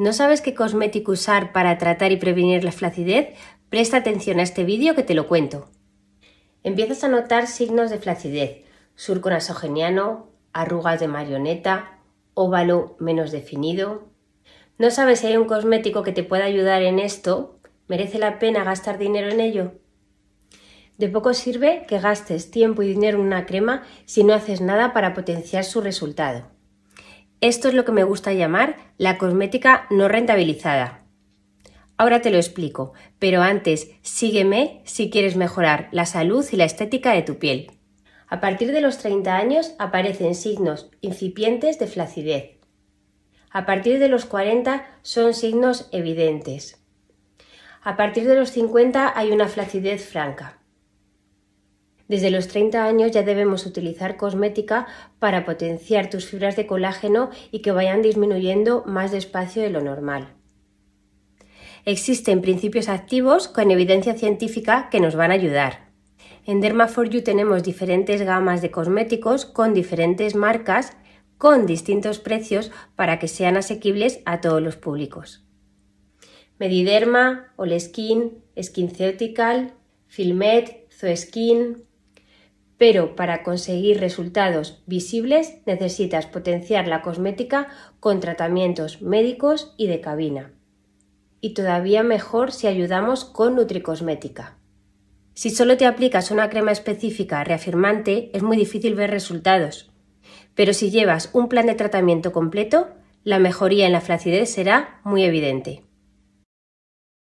¿No sabes qué cosmético usar para tratar y prevenir la flacidez? Presta atención a este vídeo que te lo cuento. Empiezas a notar signos de flacidez, surco nasogeniano, arrugas de marioneta, óvalo menos definido. ¿No sabes si hay un cosmético que te pueda ayudar en esto? ¿Merece la pena gastar dinero en ello? De poco sirve que gastes tiempo y dinero en una crema si no haces nada para potenciar su resultado. Esto es lo que me gusta llamar la cosmética no rentabilizada. Ahora te lo explico, pero antes sígueme si quieres mejorar la salud y la estética de tu piel. A partir de los 30 años aparecen signos incipientes de flacidez. A partir de los 40 son signos evidentes. A partir de los 50 hay una flacidez franca. Desde los 30 años ya debemos utilizar cosmética para potenciar tus fibras de colágeno y que vayan disminuyendo más despacio de lo normal. Existen principios activos con evidencia científica que nos van a ayudar. En Derma4You tenemos diferentes gamas de cosméticos con diferentes marcas, con distintos precios para que sean asequibles a todos los públicos. Mediderma, Oleskin, SkinCeutical, Filmet, Zoeskin, pero para conseguir resultados visibles necesitas potenciar la cosmética con tratamientos médicos y de cabina. Y todavía mejor si ayudamos con nutricosmética. Si solo te aplicas una crema específica reafirmante es muy difícil ver resultados, pero si llevas un plan de tratamiento completo, la mejoría en la flacidez será muy evidente.